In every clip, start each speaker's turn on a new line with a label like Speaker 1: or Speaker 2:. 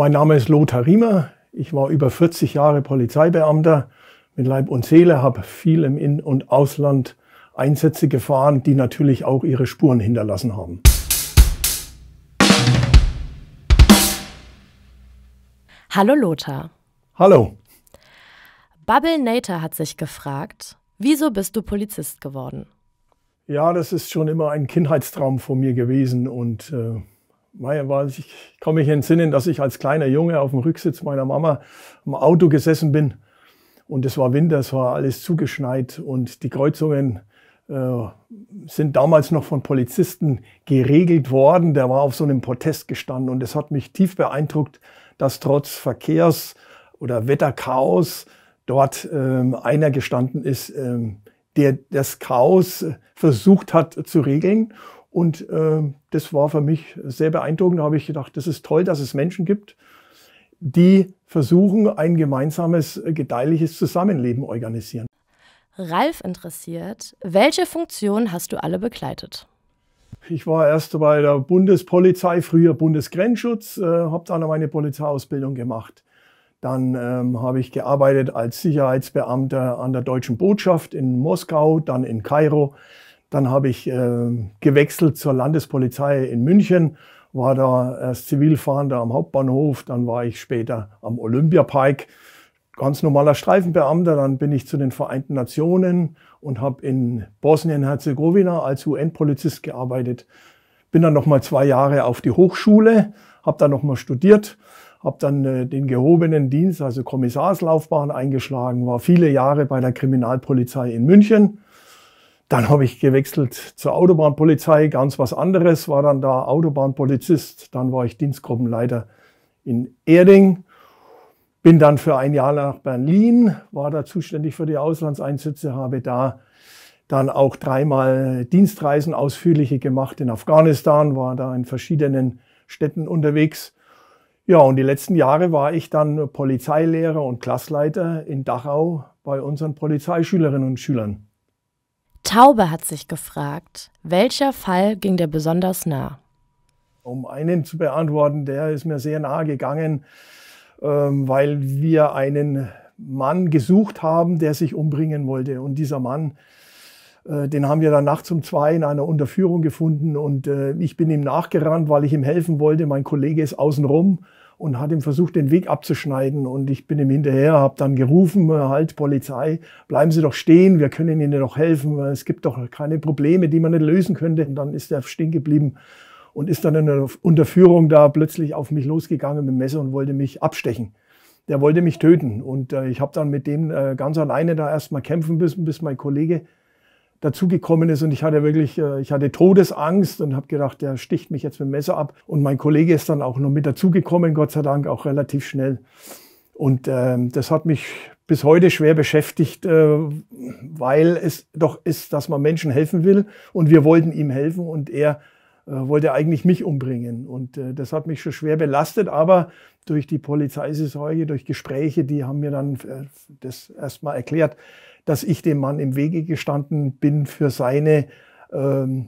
Speaker 1: Mein Name ist Lothar Riemer. Ich war über 40 Jahre Polizeibeamter mit Leib und Seele, habe viel im In- und Ausland Einsätze gefahren, die natürlich auch ihre Spuren hinterlassen haben.
Speaker 2: Hallo Lothar. Hallo. Bubble Nater hat sich gefragt, wieso bist du Polizist geworden?
Speaker 1: Ja, das ist schon immer ein Kindheitstraum von mir gewesen und äh, ich kann mich entsinnen, dass ich als kleiner Junge auf dem Rücksitz meiner Mama im Auto gesessen bin. Und es war Winter, es war alles zugeschneit und die Kreuzungen äh, sind damals noch von Polizisten geregelt worden. Der war auf so einem Protest gestanden und es hat mich tief beeindruckt, dass trotz Verkehrs- oder Wetterchaos dort äh, einer gestanden ist, äh, der das Chaos versucht hat zu regeln und äh, das war für mich sehr beeindruckend. Da habe ich gedacht, das ist toll, dass es Menschen gibt, die versuchen, ein gemeinsames, äh, gedeihliches Zusammenleben organisieren.
Speaker 2: Ralf interessiert, welche Funktion hast du alle begleitet?
Speaker 1: Ich war erst bei der Bundespolizei, früher Bundesgrenzschutz, äh, habe dann meine Polizeiausbildung gemacht. Dann ähm, habe ich gearbeitet als Sicherheitsbeamter an der deutschen Botschaft in Moskau, dann in Kairo. Dann habe ich äh, gewechselt zur Landespolizei in München, war da erst Zivilfahrender am Hauptbahnhof, dann war ich später am Olympiapike, ganz normaler Streifenbeamter. Dann bin ich zu den Vereinten Nationen und habe in Bosnien-Herzegowina als UN-Polizist gearbeitet. Bin dann nochmal zwei Jahre auf die Hochschule, habe dann nochmal studiert, habe dann äh, den gehobenen Dienst, also Kommissarslaufbahn eingeschlagen, war viele Jahre bei der Kriminalpolizei in München dann habe ich gewechselt zur Autobahnpolizei, ganz was anderes, war dann da Autobahnpolizist, dann war ich Dienstgruppenleiter in Erding, bin dann für ein Jahr nach Berlin, war da zuständig für die Auslandseinsätze, habe da dann auch dreimal Dienstreisen ausführliche gemacht in Afghanistan, war da in verschiedenen Städten unterwegs. Ja, und die letzten Jahre war ich dann Polizeilehrer und Klassleiter in Dachau bei unseren Polizeischülerinnen und Schülern.
Speaker 2: Taube hat sich gefragt, welcher Fall ging dir besonders nah? Um einen zu
Speaker 1: beantworten, der ist mir sehr nahe gegangen, ähm, weil wir einen Mann gesucht haben, der sich umbringen wollte. Und dieser Mann, äh, den haben wir dann nachts um zwei in einer Unterführung gefunden. Und äh, ich bin ihm nachgerannt, weil ich ihm helfen wollte. Mein Kollege ist außenrum und hat ihm versucht, den Weg abzuschneiden. Und ich bin ihm hinterher, habe dann gerufen, halt Polizei, bleiben Sie doch stehen, wir können Ihnen doch helfen, es gibt doch keine Probleme, die man nicht lösen könnte. Und dann ist er stehen geblieben und ist dann in der Unterführung da plötzlich auf mich losgegangen mit dem Messer und wollte mich abstechen. Der wollte mich töten. Und äh, ich habe dann mit dem äh, ganz alleine da erstmal kämpfen müssen, bis mein Kollege dazugekommen ist und ich hatte wirklich, äh, ich hatte Todesangst und habe gedacht, der sticht mich jetzt mit dem Messer ab. Und mein Kollege ist dann auch noch mit dazugekommen, Gott sei Dank, auch relativ schnell. Und ähm, das hat mich bis heute schwer beschäftigt, äh, weil es doch ist, dass man Menschen helfen will und wir wollten ihm helfen und er äh, wollte eigentlich mich umbringen. Und äh, das hat mich schon schwer belastet, aber durch die Polizeisorge, durch Gespräche, die haben mir dann äh, das erstmal erklärt, dass ich dem Mann im Wege gestanden bin für seine, ähm,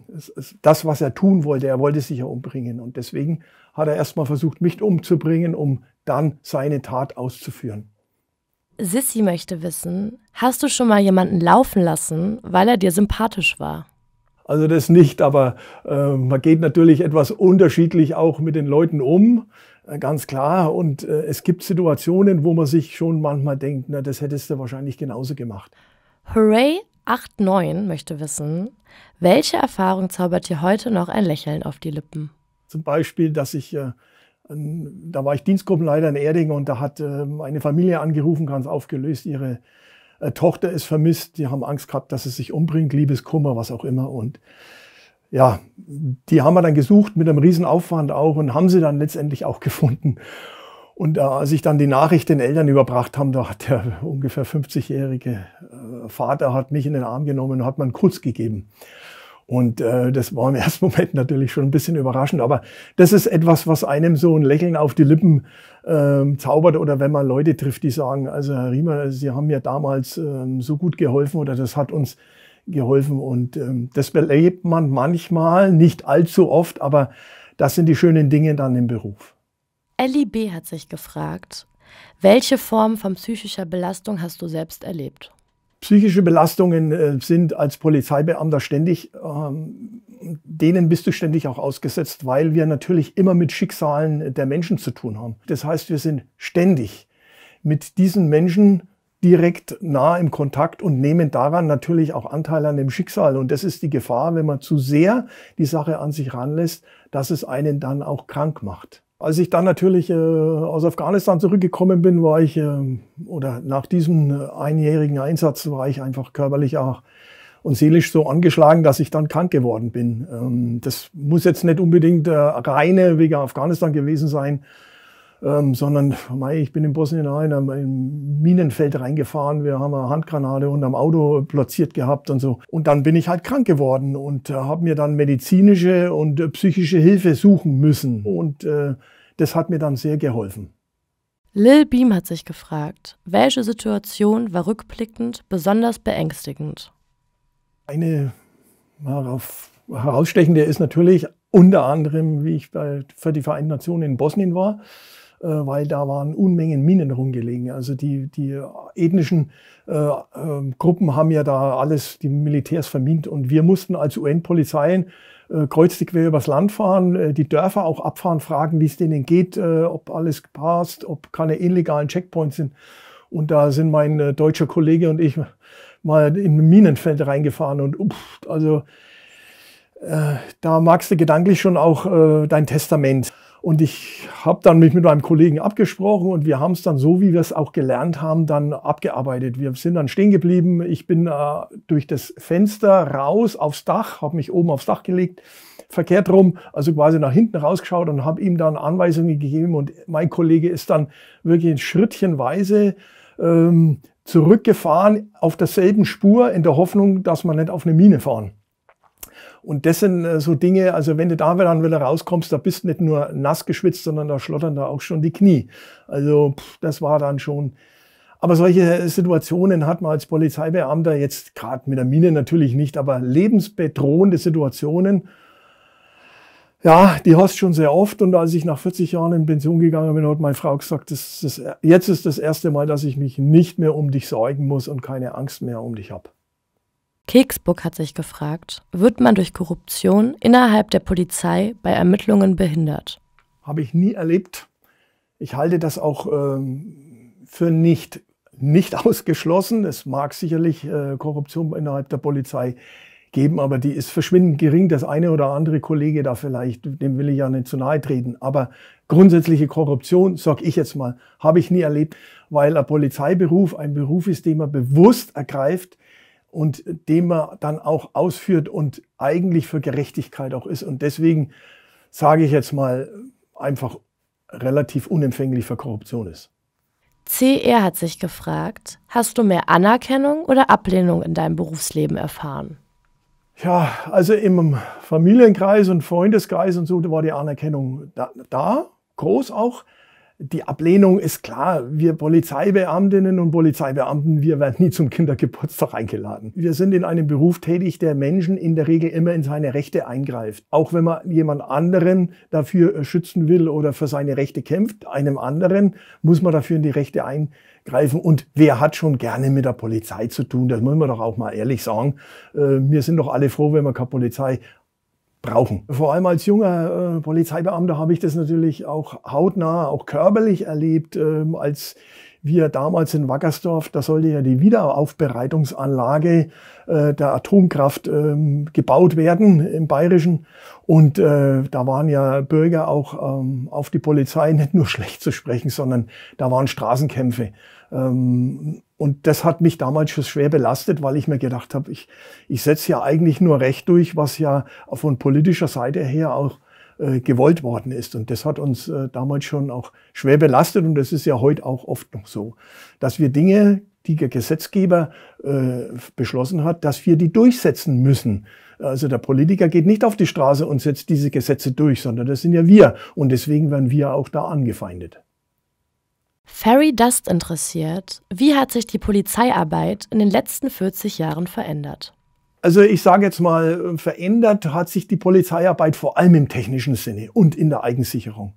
Speaker 1: das, was er tun wollte. Er wollte sich ja umbringen. Und deswegen hat er erstmal versucht, mich umzubringen, um dann seine Tat auszuführen.
Speaker 2: Sissi möchte wissen, hast du schon mal jemanden laufen lassen, weil er dir sympathisch war?
Speaker 1: Also das nicht, aber äh, man geht natürlich etwas unterschiedlich auch mit den Leuten um, äh, ganz klar. Und äh, es gibt Situationen, wo man sich schon manchmal denkt, na, das hättest du wahrscheinlich genauso gemacht.
Speaker 2: Hooray89 möchte wissen, welche Erfahrung zaubert dir heute noch ein Lächeln auf die Lippen? Zum Beispiel, dass ich, äh,
Speaker 1: da war ich Dienstgruppenleiter in Erding und da hat äh, eine Familie angerufen, ganz aufgelöst, ihre äh, Tochter ist vermisst, die haben Angst gehabt, dass es sich umbringt, Liebeskummer, was auch immer. Und ja, die haben wir dann gesucht mit einem Riesenaufwand auch und haben sie dann letztendlich auch gefunden. Und äh, als ich dann die Nachricht den Eltern überbracht haben, da hat der ungefähr 50-jährige äh, Vater hat mich in den Arm genommen und hat mir einen Kuss gegeben. Und äh, das war im ersten Moment natürlich schon ein bisschen überraschend, aber das ist etwas, was einem so ein Lächeln auf die Lippen äh, zaubert oder wenn man Leute trifft, die sagen, also Herr Riemer, Sie haben mir ja damals äh, so gut geholfen oder das hat uns geholfen und ähm, das erlebt man manchmal, nicht allzu oft, aber das sind die schönen Dinge dann im Beruf.
Speaker 2: Ellie B. hat sich gefragt, welche Form von psychischer Belastung hast du selbst erlebt?
Speaker 1: Psychische Belastungen äh, sind als Polizeibeamter ständig, ähm, denen bist du ständig auch ausgesetzt, weil wir natürlich immer mit Schicksalen äh, der Menschen zu tun haben. Das heißt, wir sind ständig mit diesen Menschen direkt nah im Kontakt und nehmen daran natürlich auch Anteil an dem Schicksal. Und das ist die Gefahr, wenn man zu sehr die Sache an sich ranlässt, dass es einen dann auch krank macht. Als ich dann natürlich äh, aus Afghanistan zurückgekommen bin, war ich, äh, oder nach diesem äh, einjährigen Einsatz, war ich einfach körperlich auch und seelisch so angeschlagen, dass ich dann krank geworden bin. Ähm, das muss jetzt nicht unbedingt äh, reine wegen Afghanistan gewesen sein, ähm, sondern mei, ich bin in Bosnien ein, ein Minenfeld reingefahren, wir haben eine Handgranate unterm Auto platziert gehabt und so. Und dann bin ich halt krank geworden und äh, habe mir dann medizinische und äh, psychische Hilfe suchen müssen. Und äh, das hat mir dann sehr geholfen.
Speaker 2: Lil Beam hat sich gefragt, welche Situation war rückblickend besonders beängstigend?
Speaker 1: Eine herausstechende ist natürlich unter anderem, wie ich bei, für die Vereinten Nationen in Bosnien war. Äh, weil da waren Unmengen Minen rumgelegen. Also die, die äh, ethnischen äh, ähm, Gruppen haben ja da alles, die Militärs vermint. Und wir mussten als UN-Polizeien äh, kreuzig quer übers Land fahren, äh, die Dörfer auch abfahren, fragen, wie es denen geht, äh, ob alles passt, ob keine illegalen Checkpoints sind. Und da sind mein äh, deutscher Kollege und ich mal in ein Minenfeld reingefahren und uff, also äh, da magst du gedanklich schon auch äh, dein Testament. Und ich habe dann mich mit meinem Kollegen abgesprochen und wir haben es dann so, wie wir es auch gelernt haben, dann abgearbeitet. Wir sind dann stehen geblieben. Ich bin äh, durch das Fenster raus aufs Dach, habe mich oben aufs Dach gelegt, verkehrt rum, also quasi nach hinten rausgeschaut und habe ihm dann Anweisungen gegeben. Und mein Kollege ist dann wirklich in Schrittchenweise ähm, zurückgefahren auf derselben Spur in der Hoffnung, dass man nicht auf eine Mine fahren. Und das sind äh, so Dinge, also wenn du da dann wieder rauskommst, da bist nicht nur nass geschwitzt, sondern da schlottern da auch schon die Knie. Also pff, das war dann schon. Aber solche Situationen hat man als Polizeibeamter jetzt gerade mit der Mine natürlich nicht, aber lebensbedrohende Situationen, ja, die hast du schon sehr oft. Und als ich nach 40 Jahren in Pension gegangen bin, hat meine Frau gesagt, das, das, jetzt ist das erste Mal, dass ich mich nicht mehr um dich sorgen muss und keine Angst mehr um dich habe.
Speaker 2: Keksburg hat sich gefragt, wird man durch Korruption innerhalb der Polizei bei Ermittlungen behindert?
Speaker 1: Habe ich nie erlebt. Ich halte das auch ähm, für nicht, nicht ausgeschlossen. Es mag sicherlich äh, Korruption innerhalb der Polizei geben, aber die ist verschwindend gering. Das eine oder andere Kollege da vielleicht, dem will ich ja nicht zu nahe treten. Aber grundsätzliche Korruption, sag ich jetzt mal, habe ich nie erlebt, weil ein Polizeiberuf ein Beruf ist, den man bewusst ergreift, und den man dann auch ausführt und eigentlich für Gerechtigkeit auch ist. Und deswegen sage ich jetzt mal einfach relativ unempfänglich für Korruption ist.
Speaker 2: CR hat sich gefragt, hast du mehr Anerkennung oder Ablehnung in deinem Berufsleben erfahren? Ja,
Speaker 1: also im Familienkreis und Freundeskreis und so da war die Anerkennung da, da groß auch die Ablehnung ist klar. Wir Polizeibeamtinnen und Polizeibeamten, wir werden nie zum Kindergeburtstag eingeladen. Wir sind in einem Beruf tätig, der Menschen in der Regel immer in seine Rechte eingreift. Auch wenn man jemand anderen dafür äh, schützen will oder für seine Rechte kämpft, einem anderen muss man dafür in die Rechte eingreifen. Und wer hat schon gerne mit der Polizei zu tun? Das muss man doch auch mal ehrlich sagen. Äh, wir sind doch alle froh, wenn wir keine Polizei brauchen. Vor allem als junger äh, Polizeibeamter habe ich das natürlich auch hautnah, auch körperlich erlebt, ähm, als wir damals in Wackersdorf, da sollte ja die Wiederaufbereitungsanlage äh, der Atomkraft ähm, gebaut werden im Bayerischen. Und äh, da waren ja Bürger auch ähm, auf die Polizei nicht nur schlecht zu sprechen, sondern da waren Straßenkämpfe. Ähm, und das hat mich damals schon schwer belastet, weil ich mir gedacht habe, ich, ich setze ja eigentlich nur Recht durch, was ja von politischer Seite her auch äh, gewollt worden ist. Und das hat uns äh, damals schon auch schwer belastet und das ist ja heute auch oft noch so, dass wir Dinge, die der Gesetzgeber äh, beschlossen hat, dass wir die durchsetzen müssen. Also der Politiker geht nicht auf die Straße und setzt diese Gesetze durch, sondern das sind ja wir. Und deswegen werden wir auch da angefeindet.
Speaker 2: Fairy Dust interessiert, wie hat sich die Polizeiarbeit in den letzten 40 Jahren verändert?
Speaker 1: Also ich sage jetzt mal, verändert hat sich die Polizeiarbeit vor allem im technischen Sinne und in der Eigensicherung.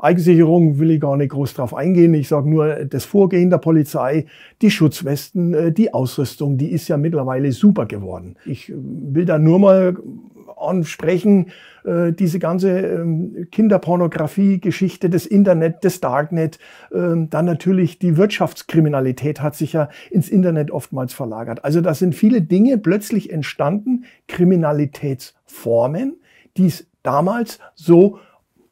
Speaker 1: Eigensicherung will ich gar nicht groß drauf eingehen. Ich sage nur, das Vorgehen der Polizei, die Schutzwesten, äh, die Ausrüstung, die ist ja mittlerweile super geworden. Ich äh, will da nur mal ansprechen, äh, diese ganze ähm, Kinderpornografie-Geschichte, das Internet, das Darknet, ähm, dann natürlich die Wirtschaftskriminalität hat sich ja ins Internet oftmals verlagert. Also da sind viele Dinge plötzlich entstanden, Kriminalitätsformen, die es damals so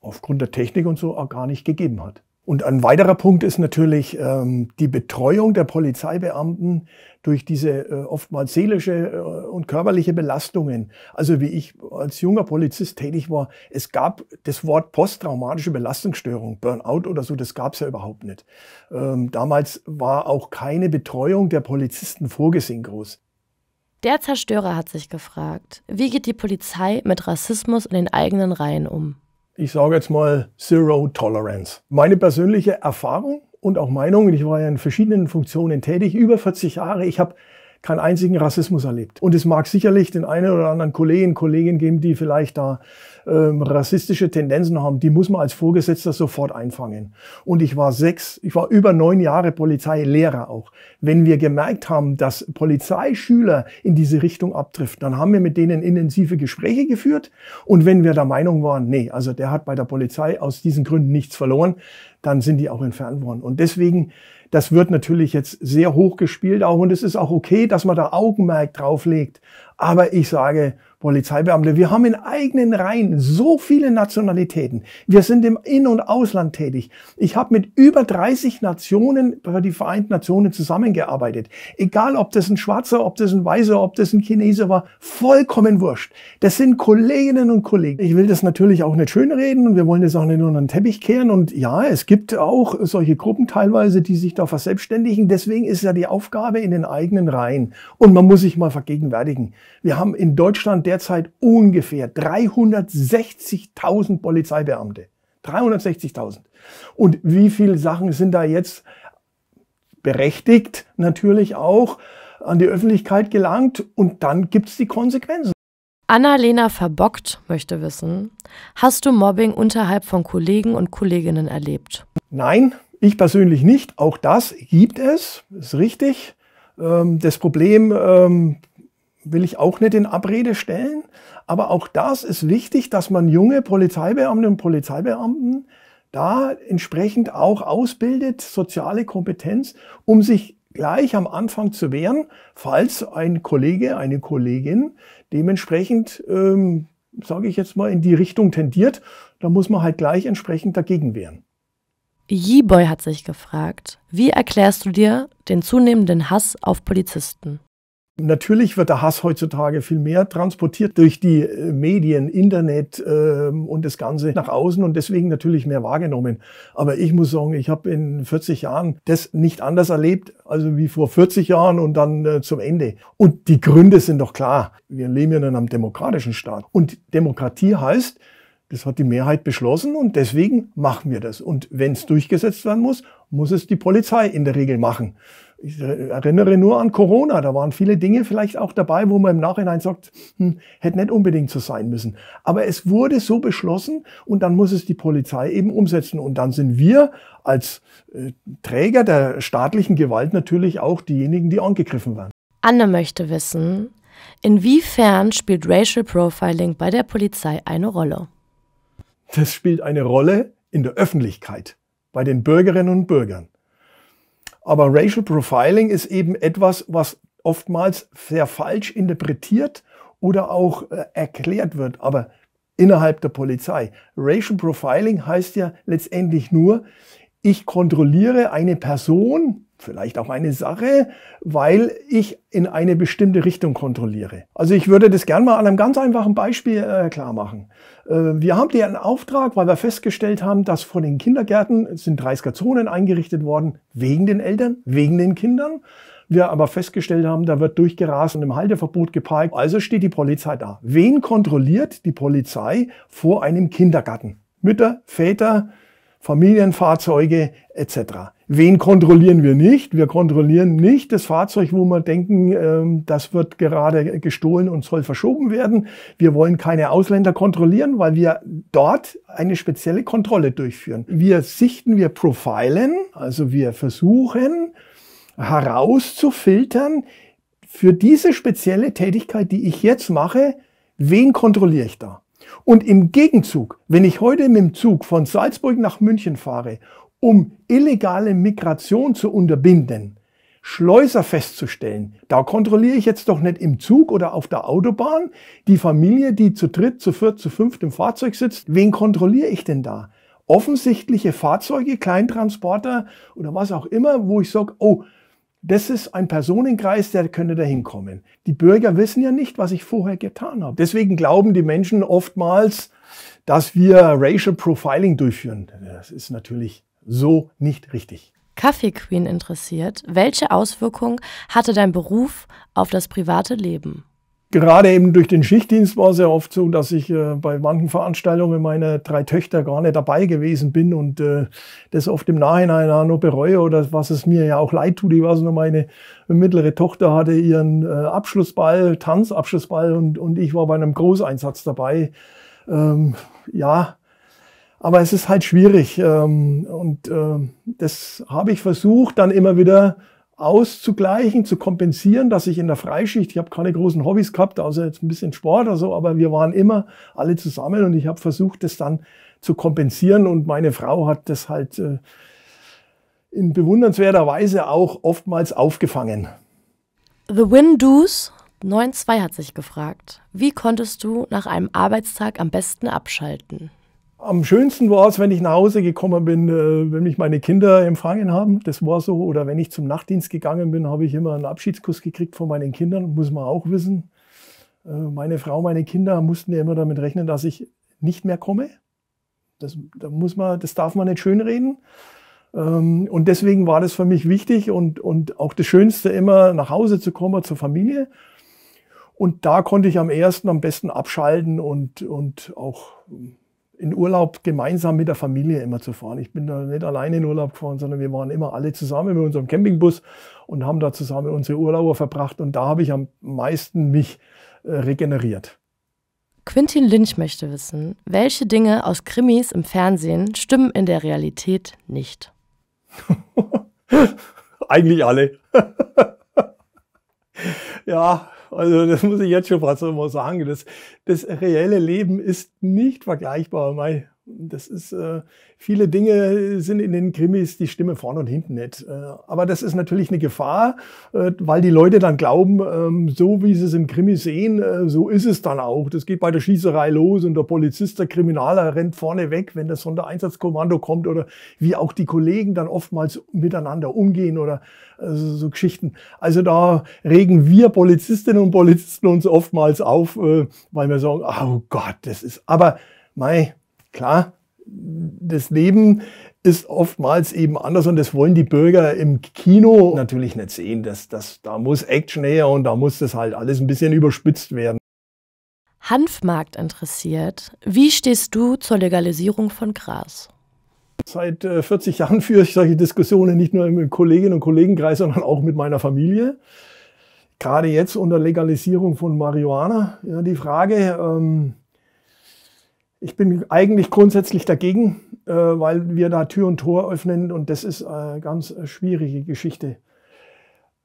Speaker 1: aufgrund der Technik und so auch gar nicht gegeben hat. Und ein weiterer Punkt ist natürlich ähm, die Betreuung der Polizeibeamten durch diese äh, oftmals seelische äh, und körperliche Belastungen. Also wie ich als junger Polizist tätig war, es gab das Wort posttraumatische Belastungsstörung, Burnout oder so, das gab es ja überhaupt nicht. Ähm, damals war auch keine Betreuung der Polizisten vorgesehen groß.
Speaker 2: Der Zerstörer hat sich gefragt, wie geht die Polizei mit Rassismus in den eigenen Reihen um?
Speaker 1: ich sage jetzt mal, Zero Tolerance. Meine persönliche Erfahrung und auch Meinung, ich war ja in verschiedenen Funktionen tätig, über 40 Jahre, ich habe keinen einzigen Rassismus erlebt. Und es mag sicherlich den einen oder anderen Kollegen, Kollegen geben, die vielleicht da ähm, rassistische Tendenzen haben. Die muss man als Vorgesetzter sofort einfangen. Und ich war sechs, ich war über neun Jahre Polizeilehrer auch. Wenn wir gemerkt haben, dass Polizeischüler in diese Richtung abtrifft, dann haben wir mit denen intensive Gespräche geführt. Und wenn wir der Meinung waren, nee, also der hat bei der Polizei aus diesen Gründen nichts verloren, dann sind die auch entfernt worden. Und deswegen das wird natürlich jetzt sehr hoch gespielt auch und es ist auch okay, dass man da Augenmerk drauf legt. Aber ich sage, Polizeibeamte, wir haben in eigenen Reihen so viele Nationalitäten. Wir sind im In- und Ausland tätig. Ich habe mit über 30 Nationen bei den Vereinten Nationen zusammengearbeitet. Egal, ob das ein Schwarzer, ob das ein Weißer, ob das ein Chineser war, vollkommen wurscht. Das sind Kolleginnen und Kollegen. Ich will das natürlich auch nicht schönreden und wir wollen das auch nicht unter den Teppich kehren. Und ja, es gibt auch solche Gruppen teilweise, die sich da verselbstständigen. Deswegen ist ja die Aufgabe in den eigenen Reihen. Und man muss sich mal vergegenwärtigen. Wir haben in Deutschland derzeit ungefähr 360.000 Polizeibeamte. 360.000. Und wie viele Sachen sind da jetzt berechtigt
Speaker 2: natürlich auch an die Öffentlichkeit gelangt? Und dann gibt es die Konsequenzen. Anna-Lena Verbockt möchte wissen, hast du Mobbing unterhalb von Kollegen und Kolleginnen erlebt?
Speaker 1: Nein, ich persönlich nicht. Auch das gibt es, ist richtig. Ähm, das Problem ähm, will ich auch nicht in Abrede stellen. Aber auch das ist wichtig, dass man junge Polizeibeamtinnen und Polizeibeamten da entsprechend auch ausbildet, soziale Kompetenz, um sich gleich am Anfang zu wehren, falls ein Kollege, eine Kollegin dementsprechend, ähm, sage ich jetzt mal, in die Richtung tendiert, dann muss man halt gleich entsprechend dagegen
Speaker 2: wehren. Yiboy hat sich gefragt, wie erklärst du dir den zunehmenden Hass auf Polizisten?
Speaker 1: Natürlich wird der Hass heutzutage viel mehr transportiert durch die äh, Medien, Internet äh, und das Ganze nach außen und deswegen natürlich mehr wahrgenommen. Aber ich muss sagen, ich habe in 40 Jahren das nicht anders erlebt, also wie vor 40 Jahren und dann äh, zum Ende. Und die Gründe sind doch klar. Wir leben ja in einem demokratischen Staat. Und Demokratie heißt, das hat die Mehrheit beschlossen und deswegen machen wir das. Und wenn es durchgesetzt werden muss, muss es die Polizei in der Regel machen ich äh, erinnere nur an Corona, da waren viele Dinge vielleicht auch dabei, wo man im Nachhinein sagt, hm, hätte nicht unbedingt so sein müssen. Aber es wurde so beschlossen und dann muss es die Polizei eben umsetzen. Und dann sind wir als äh, Träger der staatlichen Gewalt natürlich auch diejenigen, die angegriffen werden.
Speaker 2: Anne möchte wissen, inwiefern spielt Racial Profiling bei der Polizei eine Rolle?
Speaker 1: Das spielt eine Rolle in der Öffentlichkeit, bei den Bürgerinnen und Bürgern. Aber Racial Profiling ist eben etwas, was oftmals sehr falsch interpretiert oder auch äh, erklärt wird, aber innerhalb der Polizei. Racial Profiling heißt ja letztendlich nur, ich kontrolliere eine Person vielleicht auch eine Sache, weil ich in eine bestimmte Richtung kontrolliere. Also ich würde das gern mal an einem ganz einfachen Beispiel äh, klar machen. Äh, wir haben dir einen Auftrag, weil wir festgestellt haben, dass vor den Kindergärten sind 30er Zonen eingerichtet worden, wegen den Eltern, wegen den Kindern. Wir aber festgestellt haben, da wird durchgerast und im Halteverbot geparkt. Also steht die Polizei da. Wen kontrolliert die Polizei vor einem Kindergarten? Mütter, Väter, Familienfahrzeuge etc. Wen kontrollieren wir nicht? Wir kontrollieren nicht das Fahrzeug, wo wir denken, ähm, das wird gerade gestohlen und soll verschoben werden. Wir wollen keine Ausländer kontrollieren, weil wir dort eine spezielle Kontrolle durchführen. Wir sichten, wir profilen, also wir versuchen herauszufiltern, für diese spezielle Tätigkeit, die ich jetzt mache, wen kontrolliere ich da? Und im Gegenzug, wenn ich heute mit dem Zug von Salzburg nach München fahre um illegale Migration zu unterbinden, Schleuser festzustellen. Da kontrolliere ich jetzt doch nicht im Zug oder auf der Autobahn die Familie, die zu dritt, zu viert, zu fünft im Fahrzeug sitzt. Wen kontrolliere ich denn da? Offensichtliche Fahrzeuge, Kleintransporter oder was auch immer, wo ich sage, oh, das ist ein Personenkreis, der könnte da hinkommen. Die Bürger wissen ja nicht, was ich vorher getan habe. Deswegen glauben die Menschen oftmals, dass wir Racial Profiling durchführen. Das ist natürlich so nicht richtig.
Speaker 2: Kaffee Queen interessiert, welche Auswirkungen hatte dein Beruf auf das private Leben? Gerade
Speaker 1: eben durch den Schichtdienst war es ja oft so, dass ich äh, bei manchen Veranstaltungen meiner drei Töchter gar nicht dabei gewesen bin und äh, das oft im Nachhinein auch nur bereue oder was es mir ja auch leid tut. Ich weiß noch, meine mittlere Tochter hatte ihren äh, Abschlussball, Tanzabschlussball und, und ich war bei einem Großeinsatz dabei. Ähm, ja, aber es ist halt schwierig. Ähm, und äh, das habe ich versucht, dann immer wieder auszugleichen, zu kompensieren, dass ich in der Freischicht, ich habe keine großen Hobbys gehabt, außer jetzt ein bisschen Sport oder so, aber wir waren immer alle zusammen und ich habe versucht, das dann zu kompensieren und meine Frau hat das halt äh, in bewundernswerter Weise auch oftmals aufgefangen.
Speaker 2: The Windows 92 hat sich gefragt, wie konntest du nach einem Arbeitstag am besten abschalten?
Speaker 1: Am schönsten war es, wenn ich nach Hause gekommen bin, äh, wenn mich meine Kinder empfangen haben. Das war so. Oder wenn ich zum Nachtdienst gegangen bin, habe ich immer einen Abschiedskuss gekriegt von meinen Kindern. Muss man auch wissen. Äh, meine Frau, meine Kinder mussten ja immer damit rechnen, dass ich nicht mehr komme. Das, da muss man, das darf man nicht schönreden. Ähm, und deswegen war das für mich wichtig und, und auch das Schönste, immer nach Hause zu kommen, zur Familie. Und da konnte ich am ersten, am besten abschalten und, und auch in Urlaub gemeinsam mit der Familie immer zu fahren. Ich bin da nicht alleine in Urlaub gefahren, sondern wir waren immer alle zusammen mit unserem Campingbus und haben da zusammen unsere Urlauber verbracht und da habe ich am meisten mich äh, regeneriert.
Speaker 2: Quintin Lynch möchte wissen, welche Dinge aus Krimis im Fernsehen stimmen in der Realität nicht?
Speaker 1: Eigentlich alle. ja, also das muss ich jetzt schon fast immer sagen. Das, das reelle Leben ist nicht vergleichbar das ist, äh, viele Dinge sind in den Krimis die Stimme vorne und hinten nicht. Äh, aber das ist natürlich eine Gefahr, äh, weil die Leute dann glauben, ähm, so wie sie es im Krimi sehen, äh, so ist es dann auch. Das geht bei der Schießerei los und der Polizist, der Kriminaler rennt vorne weg, wenn das von der Einsatzkommando kommt oder wie auch die Kollegen dann oftmals miteinander umgehen oder äh, so Geschichten. Also da regen wir Polizistinnen und Polizisten uns oftmals auf, äh, weil wir sagen, oh Gott, das ist, aber mei, Klar, das Leben ist oftmals eben anders und das wollen die Bürger im Kino natürlich nicht sehen. Das, das, da muss Action her und da muss das halt alles ein bisschen überspitzt werden.
Speaker 2: Hanfmarkt interessiert. Wie stehst du zur Legalisierung von Gras?
Speaker 1: Seit 40 äh, Jahren führe ich solche Diskussionen nicht nur im Kolleginnen- und Kollegenkreis, sondern auch mit meiner Familie. Gerade jetzt unter Legalisierung von Marihuana. Ja, die Frage, ähm, ich bin eigentlich grundsätzlich dagegen, äh, weil wir da Tür und Tor öffnen und das ist eine ganz schwierige Geschichte.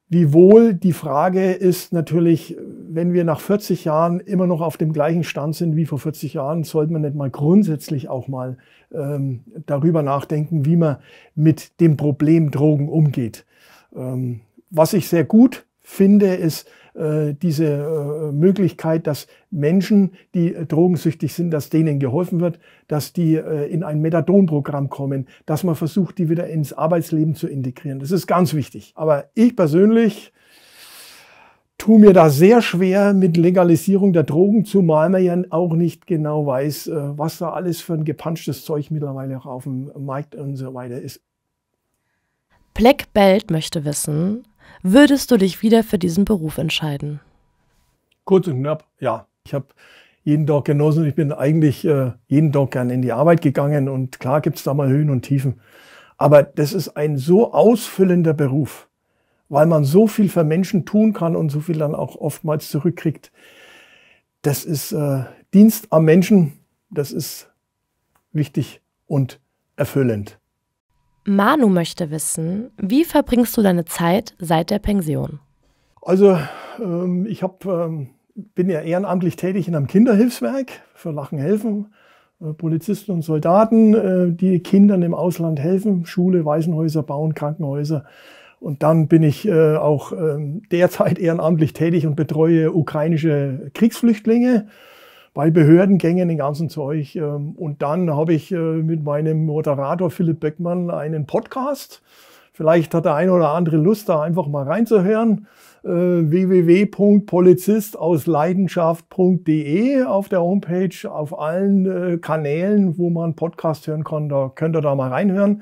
Speaker 1: Wiewohl die Frage ist natürlich, wenn wir nach 40 Jahren immer noch auf dem gleichen Stand sind wie vor 40 Jahren, sollte man nicht mal grundsätzlich auch mal ähm, darüber nachdenken, wie man mit dem Problem Drogen umgeht. Ähm, was ich sehr gut finde, ist, äh, diese äh, Möglichkeit, dass Menschen, die äh, drogensüchtig sind, dass denen geholfen wird, dass die in ein Methadonprogramm kommen, dass man versucht, die wieder ins Arbeitsleben zu integrieren. Das ist ganz wichtig. Aber ich persönlich tue mir da sehr schwer mit Legalisierung der Drogen, zumal man ja auch nicht genau weiß, was da alles für ein gepanschtes Zeug mittlerweile auch auf dem Markt und so weiter ist.
Speaker 2: Black Belt möchte wissen, würdest du dich wieder für diesen Beruf entscheiden?
Speaker 1: Kurz und knapp, ja. Ich habe jeden Tag genossen. Ich bin eigentlich äh, jeden Tag gern in die Arbeit gegangen und klar gibt es da mal Höhen und Tiefen. Aber das ist ein so ausfüllender Beruf, weil man so viel für Menschen tun kann und so viel dann auch oftmals zurückkriegt. Das ist äh, Dienst am Menschen, das ist wichtig und erfüllend.
Speaker 2: Manu möchte wissen, wie verbringst du deine Zeit seit der Pension?
Speaker 1: Also, ähm, ich hab, ähm, bin ja ehrenamtlich tätig in einem Kinderhilfswerk für Lachen helfen. Äh, Polizisten und Soldaten, äh, die Kindern im Ausland helfen, Schule, Waisenhäuser bauen, Krankenhäuser. Und dann bin ich äh, auch ähm, derzeit ehrenamtlich tätig und betreue ukrainische Kriegsflüchtlinge bei Behördengängen, den ganzen Zeug. Ähm, und dann habe ich äh, mit meinem Moderator Philipp Beckmann einen Podcast. Vielleicht hat der eine oder andere Lust, da einfach mal reinzuhören. Äh, www.polizistausleidenschaft.de auf der Homepage, auf allen äh, Kanälen, wo man Podcast hören kann, da könnt ihr da mal reinhören.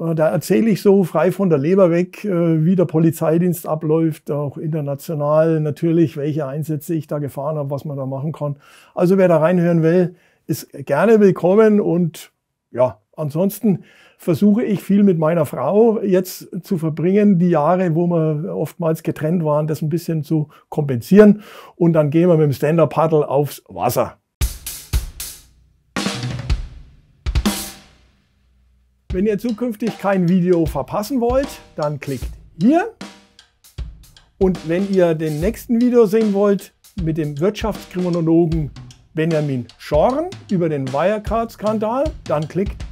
Speaker 1: Äh, da erzähle ich so frei von der Leber weg, äh, wie der Polizeidienst abläuft, auch international natürlich, welche Einsätze ich da gefahren habe, was man da machen kann. Also wer da reinhören will, ist gerne willkommen und ja, ansonsten versuche ich viel mit meiner Frau jetzt zu verbringen, die Jahre, wo wir oftmals getrennt waren, das ein bisschen zu kompensieren und dann gehen wir mit dem Stand-Up-Paddle aufs Wasser. Wenn ihr zukünftig kein Video verpassen wollt, dann klickt hier. Und wenn ihr den nächsten Video sehen wollt mit dem Wirtschaftskriminologen Benjamin Schorn über den Wirecard-Skandal, dann klickt